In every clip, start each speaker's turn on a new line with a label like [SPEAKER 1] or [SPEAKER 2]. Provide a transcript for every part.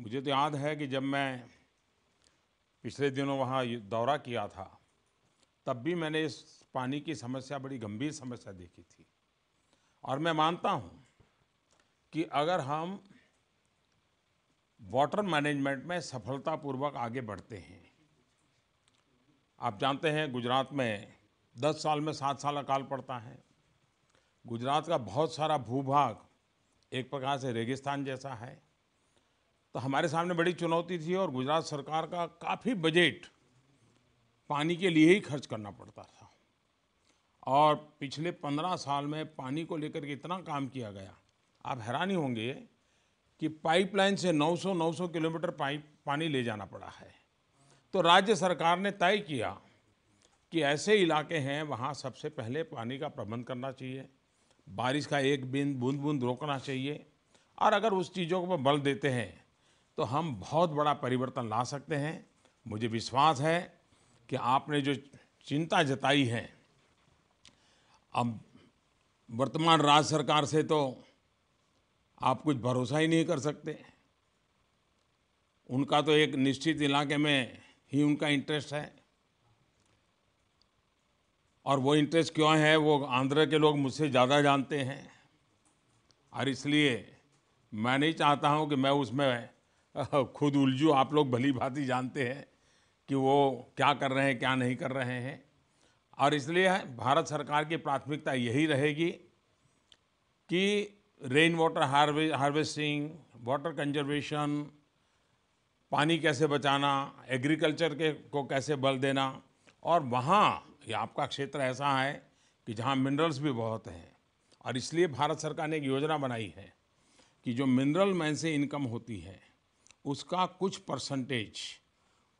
[SPEAKER 1] मुझे तो याद है कि जब मैं पिछले दिनों वहाँ दौरा किया था तब भी मैंने इस पानी की समस्या बड़ी गंभीर समस्या देखी थी और मैं मानता हूँ कि अगर हम वाटर मैनेजमेंट में सफलतापूर्वक आगे बढ़ते हैं आप जानते हैं गुजरात में दस साल में सात साल अकाल पड़ता है गुजरात का बहुत सारा भूभाग एक प्रकार से रेगिस्तान जैसा है तो हमारे सामने बड़ी चुनौती थी और गुजरात सरकार का काफ़ी बजट पानी के लिए ही खर्च करना पड़ता था और पिछले पंद्रह साल में पानी को लेकर के इतना काम किया गया आप हैरानी होंगे कि पाइपलाइन से 900 900 किलोमीटर पाइप पानी ले जाना पड़ा है तो राज्य सरकार ने तय किया कि ऐसे इलाके हैं वहाँ सबसे पहले पानी का प्रबंध करना चाहिए बारिश का एक बिंद बूंद बूंद रोकना चाहिए और अगर उस चीज़ों को बल देते हैं तो हम बहुत बड़ा परिवर्तन ला सकते हैं मुझे विश्वास है कि आपने जो चिंता जताई है अब वर्तमान राज्य सरकार से तो आप कुछ भरोसा ही नहीं कर सकते उनका तो एक निश्चित इलाके में ही उनका इंटरेस्ट है और वो इंटरेस्ट क्यों है वो आंध्र के लोग मुझसे ज़्यादा जानते हैं और इसलिए मैं नहीं चाहता हूँ कि मैं उसमें खुद उलझू आप लोग भली भांति जानते हैं कि वो क्या कर रहे हैं क्या नहीं कर रहे हैं और इसलिए भारत सरकार की प्राथमिकता यही रहेगी कि रेन वाटर हार्वे हार्वेस्टिंग वाटर कंजर्वेशन पानी कैसे बचाना एग्रीकल्चर के को कैसे बल देना और वहाँ ये आपका क्षेत्र ऐसा है कि जहाँ मिनरल्स भी बहुत हैं और इसलिए भारत सरकार ने एक योजना बनाई है कि जो मिनरल मैन से इनकम होती है उसका कुछ परसेंटेज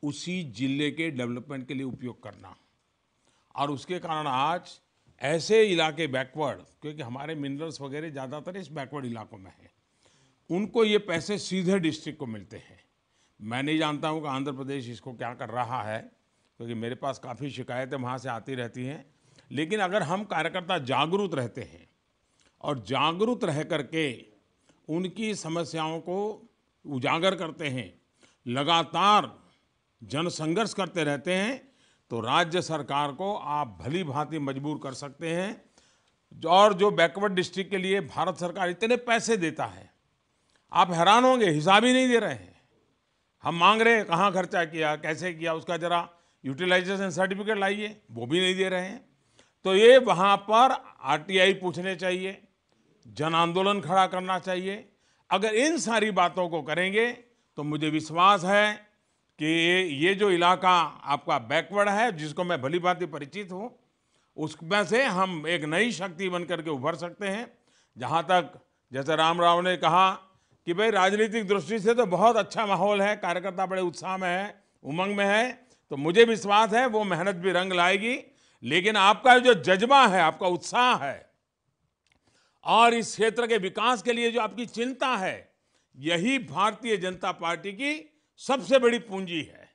[SPEAKER 1] उसी ज़िले के डेवलपमेंट के लिए उपयोग करना और उसके कारण आज ऐसे इलाके बैकवर्ड क्योंकि हमारे मिनरल्स वगैरह ज़्यादातर इस बैकवर्ड इलाकों में है उनको ये पैसे सीधे डिस्ट्रिक्ट को मिलते हैं मैं नहीं जानता हूँ कि आंध्र प्रदेश इसको क्या कर रहा है क्योंकि मेरे पास काफ़ी शिकायतें वहाँ से आती रहती हैं लेकिन अगर हम कार्यकर्ता जागरूक रहते हैं और जागरूक रह करके उनकी समस्याओं को उजागर करते हैं लगातार जनसंघर्ष करते रहते हैं तो राज्य सरकार को आप भली भांति मजबूर कर सकते हैं और जो बैकवर्ड डिस्ट्रिक्ट के लिए भारत सरकार इतने पैसे देता है आप हैरान होंगे हिसाब ही नहीं दे रहे हैं हम मांग रहे हैं कहाँ खर्चा किया कैसे किया उसका ज़रा यूटिलाइजेशन सर्टिफिकेट लाइए वो भी नहीं दे रहे हैं तो ये वहाँ पर आरटीआई पूछने चाहिए जन आंदोलन खड़ा करना चाहिए अगर इन सारी बातों को करेंगे तो मुझे विश्वास है कि ये जो इलाका आपका बैकवर्ड है जिसको मैं भली भांति परिचित हूँ उसमें से हम एक नई शक्ति बन करके उभर सकते हैं जहाँ तक जैसे राम राव ने कहा कि भाई राजनीतिक दृष्टि से तो बहुत अच्छा माहौल है कार्यकर्ता बड़े उत्साह में है उमंग में है तो मुझे विश्वास है वो मेहनत भी रंग लाएगी लेकिन आपका जो जज्बा है आपका उत्साह है और इस क्षेत्र के विकास के लिए जो आपकी चिंता है यही भारतीय जनता पार्टी की सबसे बड़ी पूंजी है